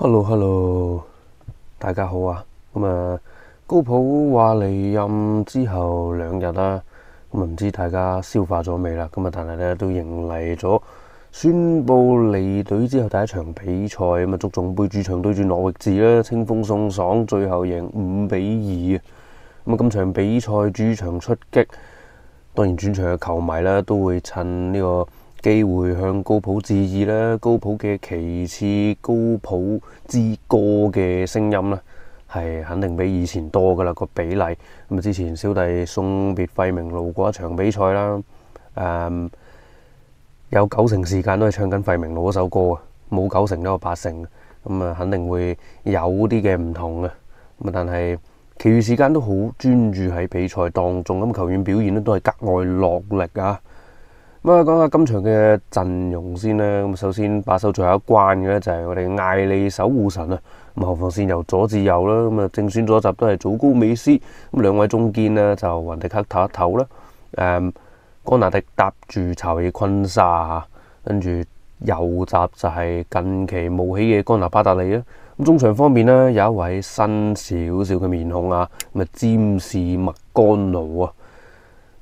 Hello，Hello，大家好啊！咁啊，高普话离任之后两日啦，咁啊唔知大家消化咗未啦？咁啊，但系咧都迎嚟咗宣布离队之后第一场比赛，咁啊足总杯主场对住诺域治啦，清风送爽，最后赢五比二啊！咁啊，今场比赛主场出击，当然主场嘅球迷咧都会趁呢个。機會向高普致意啦，高普嘅其次高普之歌嘅聲音啦，係肯定比以前多噶啦個比例。咁啊，之前小弟送別費明路過一場比賽啦，誒有九成時間都係唱緊費明路嗰首歌啊，冇九成都有八成，咁啊肯定會有啲嘅唔同啊。咁啊，但係其餘時間都好專注喺比賽當中，咁球員表現咧都係格外落力啊！咁啊，讲下今场嘅阵容先啦。咁首先把守最后一关嘅咧，就系我哋艾利守护神啊。咁防线由左至右啦，咁啊正选左集都系祖高美斯，咁两位中坚呢，就云迪克头一头啦。诶，冈纳迪搭住查理昆沙，跟住右集就系近期冒起嘅江纳巴达利啦。咁中场方面咧，有一位新少少嘅面孔啊，咪詹士麦干奴啊。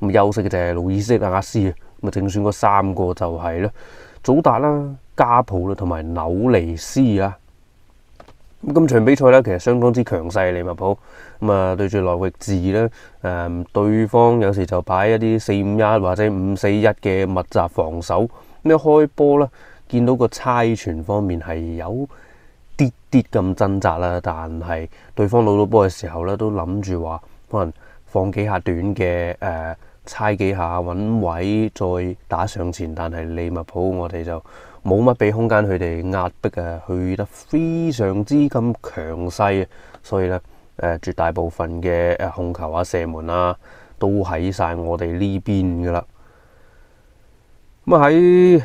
咁休息嘅就系路易斯阿斯啊，咁啊正算嗰三个就系咯，祖达啦、加普啦同埋纽尼斯啊。咁今场比赛咧，其实相当之强势利物浦，咁啊对住內域治咧，诶对方有时就摆一啲四五一或者五四一嘅密集防守，咁一开波咧，见到个猜傳方面系有啲啲咁挣扎啦，但系对方攞到波嘅时候咧，都谂住话可能。放幾下短嘅誒，猜幾下揾位，再打上前。但係利物浦我哋就冇乜俾空間佢哋壓迫啊，去得非常之咁強勢啊，所以咧誒絕大部分嘅誒控球啊、射門啊都喺晒我哋呢邊噶啦。咁啊喺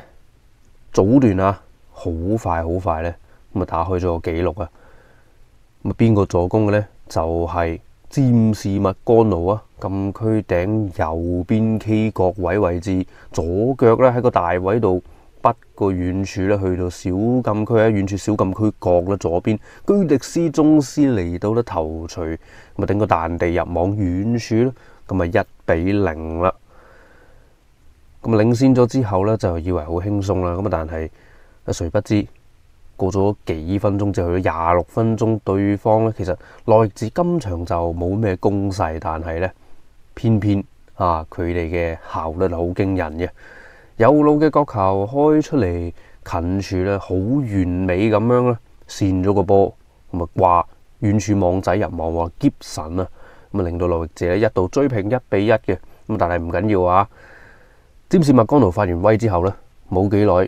早段啊，好快好快咧，咁啊打開咗個記錄啊，咁啊邊個助攻嘅咧就係。占士麦干奴啊，禁区顶右边 K 角位位置，左脚咧喺个大位度，不个远处咧去到小禁区喺远处小禁区角啦，左边，居迪斯宗师嚟到咧头锤，咁啊顶个弹地入网远处，咁啊一比零啦，咁啊领先咗之后咧就以为好轻松啦，咁啊但系啊谁不知。过咗几分钟之后，廿六分钟，对方咧其实內置今场就冇咩攻势，但系咧偏偏啊，佢哋嘅效率好惊人嘅，有路嘅角球开出嚟近处咧，好完美咁样咧，扇咗个波，咁啊挂远处网仔入网，哇，劫神啊，咁啊令到诺域治咧一度追平一比一嘅，咁但系唔紧要啊，詹士麦刚奴发完威之后咧，冇几耐。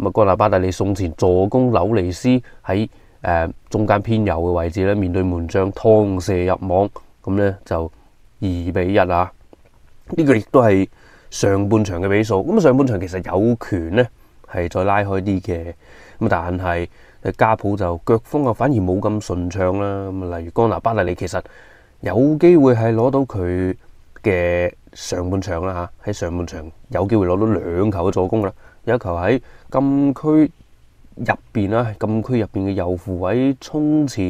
咁啊，戈拿巴特利送前助攻，纽尼斯喺诶中间偏右嘅位置咧，面对门将趟射入网，咁咧就二比一啊！呢个亦都系上半场嘅比数。咁上半场其实有权咧系再拉开啲嘅，咁但系诶加普就脚风啊，反而冇咁顺畅啦。咁啊，例如戈拿巴特利其实有机会系攞到佢嘅上半场啦，吓喺上半场有机会攞到两球嘅助攻噶啦。有一球喺禁区入边啦，禁区入边嘅右扶位冲前，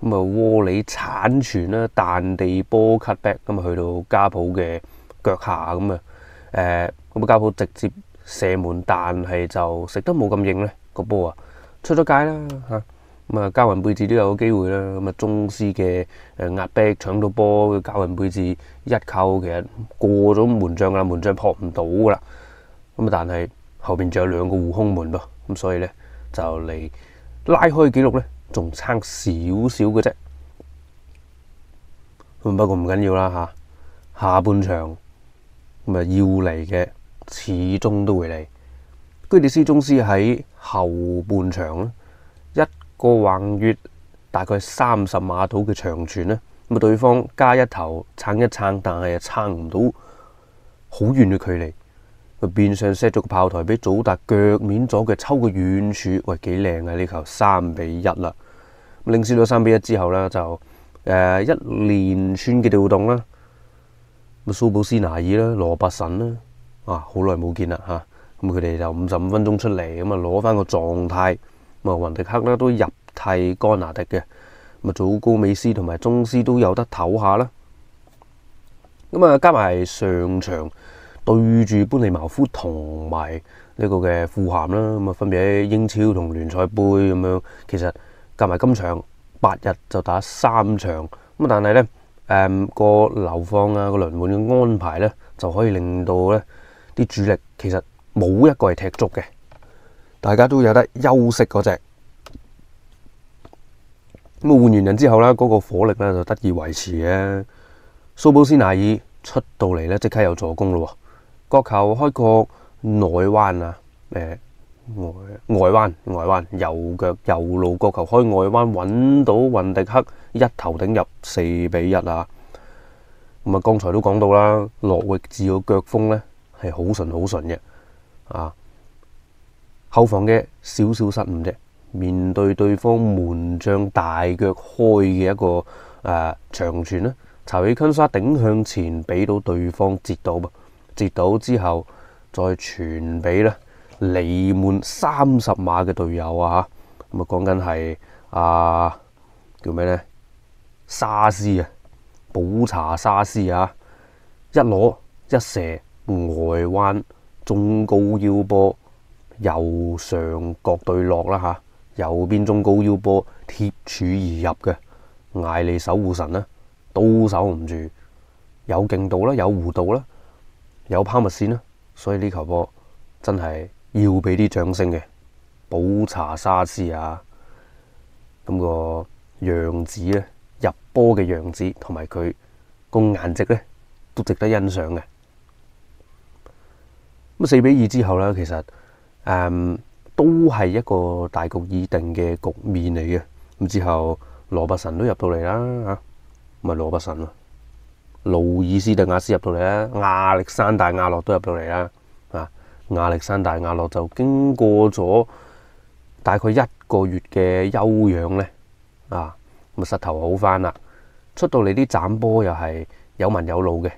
咁啊，窝里铲传啦，弹地波 cut back，咁啊，去到加普嘅脚下咁啊，诶，咁啊，加普直接射门，但系就食得冇咁硬咧，个波啊出咗界啦吓，咁啊，加云贝治都有机会啦，咁啊，宗斯嘅诶压 back 搶到波，加云贝治一扣其实过咗门将噶啦，门将扑唔到噶啦。咁但係後面仲有兩個護空門咯，咁所以呢，就嚟拉開纪錄呢，仲差少少嘅啫。咁不過唔緊要啦吓，下半場咁啊要嚟嘅，始終都會嚟。居里斯宗師喺後半場咧，一個橫越大概三十碼度嘅長傳咧，咁啊方加一頭撐一撐，但係啊撑唔到好遠嘅距離。佢變相 set 咗個炮台俾祖達腳面左，嘅抽個遠處，喂幾靚啊！呢球三比一啦，領先到三比一之後咧，就誒一連串嘅調動啦，咁蘇布斯拿爾啦、羅伯神啦，啊好耐冇見啦嚇，咁佢哋就五十五分鐘出嚟，咁啊攞翻個狀態，咁啊雲迪克咧都入替甘拿迪嘅，咁啊祖高美斯同埋宗斯都有得唞下啦，咁啊加埋上場。对住班尼茅夫同埋呢个嘅富咸啦，咁啊分别喺英超同联赛杯咁样。其实夹埋今场八日就打三场，咁但系咧诶个流放啊个轮换嘅安排咧就可以令到咧啲主力其实冇一个系踢足嘅，大家都有得休息嗰只。咁啊换完人之后咧，嗰个火力咧就得以维持嘅。苏布斯纳尔出到嚟咧，即刻有助攻咯。国球开个内弯啊！诶，外外弯外弯右脚右路国球开外弯，揾到云迪克一头顶入四比一啊！咁啊，刚才都讲到啦，洛域治個脚风咧系好順好順嘅啊，后防嘅少少失误啫。面对对方门将大脚开嘅一个诶长传咧，查尔昆沙顶向前俾到对方截到。跌到之後，再傳俾咧離滿三十碼嘅隊友啊！咁啊講緊係啊叫咩咧？沙斯啊，保查沙斯啊，一攞一射外彎中高腰波右上角對落啦嚇，右邊中高腰波貼柱而入嘅艾利守護神啊，都守唔住，有勁度啦，有弧度啦。有抛物线啦，所以呢球波真系要俾啲掌声嘅，宝查沙斯啊，咁个样子咧入波嘅样子，同埋佢个颜值咧都值得欣赏嘅。咁四比二之后咧，其实诶都系一个大局已定嘅局面嚟嘅。咁之后罗伯神都入到嚟啦，吓咪罗伯神咯。路爾斯特亞斯入到嚟啦，亞歷山大亞諾都入到嚟啦。啊，亞歷山大亞諾就經過咗大概一個月嘅休養咧，啊，咁實頭好翻啦。出到嚟啲斬波又係有文有路嘅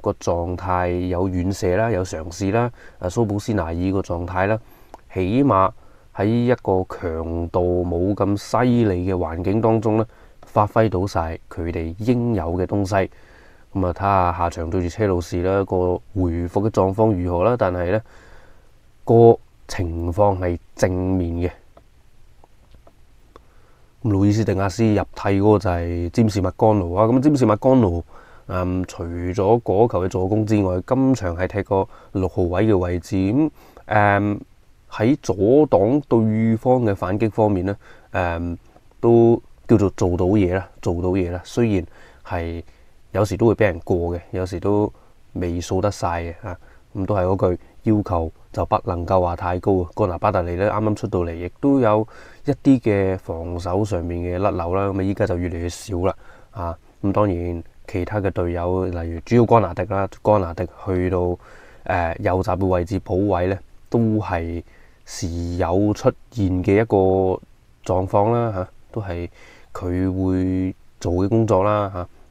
個狀態，有遠射啦，有嘗試啦。阿蘇普斯拿爾個狀態啦，起碼喺一個強度冇咁犀利嘅環境當中咧，發揮到晒佢哋應有嘅東西。咁啊，睇下下场对住车路士啦，个回复嘅状况如何啦？但系咧个情况系正面嘅。路易斯迪亚斯入替嗰个就系詹士麦干奴啊！咁詹士麦干奴诶，除咗嗰球嘅助攻之外，今场系踢個六号位嘅位置。咁诶喺阻挡对方嘅反击方面咧，诶都叫做做到嘢啦，做到嘢啦。虽然系。有時都會俾人過嘅，有時都未數得晒嘅嚇，咁都係嗰句要求就不能夠話太高啊。哥拿巴特利咧，啱啱出到嚟，亦都有一啲嘅防守上面嘅甩漏啦，咁依家就越嚟越少啦，啊，咁當然其他嘅隊友，例如主要哥拿迪啦，哥拿迪去到誒右閘嘅位置補位咧，都係時有出現嘅一個狀況啦，嚇，都係佢會做嘅工作啦，嚇。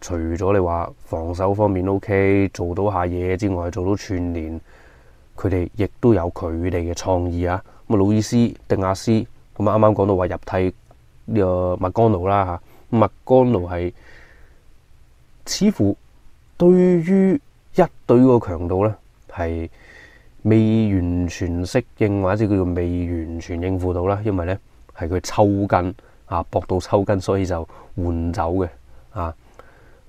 除咗你話防守方面 O K 做到下嘢之外，做到串連，佢哋亦都有佢哋嘅創意啊。咁啊，魯伊斯、定亞斯咁啊，啱啱講到話入替呢個麥幹奴啦嚇。麥幹奴係似乎對於一隊個強度咧係未完全適應，或者叫做未完全應付到啦，因為咧係佢抽筋啊，搏到抽筋，所以就換走嘅啊。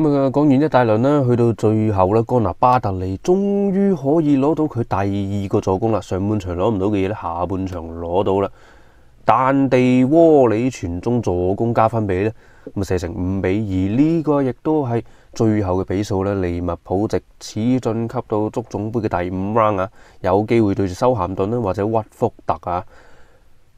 咁啊，讲完一大轮啦，去到最后啦，戈拿巴特利终于可以攞到佢第二个助攻啦。上半场攞唔到嘅嘢咧，下半场攞到啦。但地窝里传中助攻加分比咧，咁啊射成五比。二，呢个亦都系最后嘅比数咧，利物浦直此晋级到足总杯嘅第五 round 啊，有机会对住修咸顿啦，或者屈福特啊。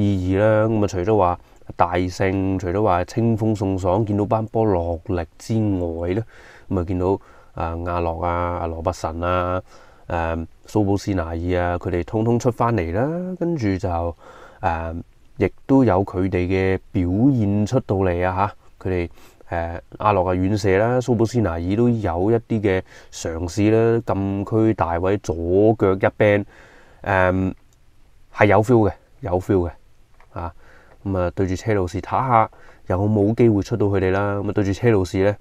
意義啦，咁啊除咗話大勝，除咗話清風送爽，見到班波落力之外咧，咁啊見到啊亞諾啊、阿羅伯神啊、誒蘇布斯拿爾啊，佢哋通通出翻嚟啦，跟住就誒亦都有佢哋嘅表現出到嚟啊嚇，佢哋誒阿諾啊遠射啦，蘇布斯拿爾都有一啲嘅嘗試啦，禁區大位左腳一 ban，誒係有 feel 嘅，有 feel 嘅。啊，咁啊，對住車路士，睇下有冇機會出到佢哋啦。咁啊，對住車路士咧，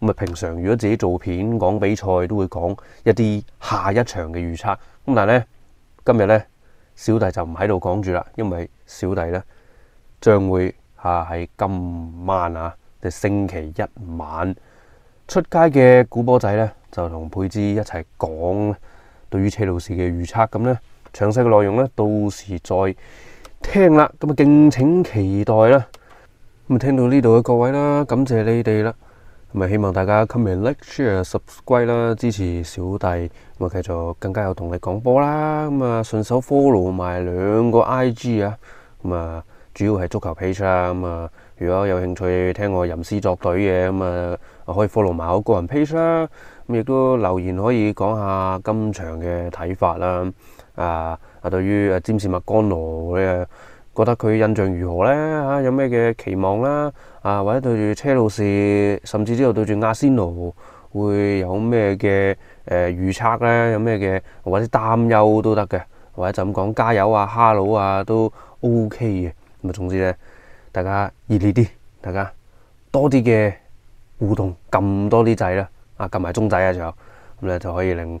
咁啊，平常如果自己做片講比賽，都會講一啲下一場嘅預測。咁但系咧，今日咧，小弟就唔喺度講住啦，因為小弟咧將會啊喺今晚啊即星期一晚出街嘅古波仔咧，就同佩芝一齊講對於車路士嘅預測。咁咧詳細嘅內容咧，到時再。听啦，咁啊，敬请期待啦。咁啊，听到呢度嘅各位啦，感谢你哋啦。咁啊，希望大家 comment、like、share subscribe 啦，支持小弟，咁啊，继续更加有动力讲波啦。咁啊，顺手 follow 埋两个 IG 啊。咁啊，主要系足球 page 啦。咁啊，如果有兴趣听我吟诗作对嘅，咁啊，可以 follow 埋我个人 page 啦。咁亦都留言可以讲下今场嘅睇法啦。啊！对于诶詹士麦干罗，诶觉得佢印象如何咧？吓有咩嘅期望啦？啊或者对住车路士，甚至之后对住阿仙奴，会有咩嘅诶预测咧？有咩嘅或者担忧都得嘅，或者就咁讲加油啊，哈佬啊都 O K 嘅。咁啊总之咧，大家热烈啲，大家多啲嘅互动，揿多啲掣啦，啊揿埋中仔啊，仲有咁咧就可以令。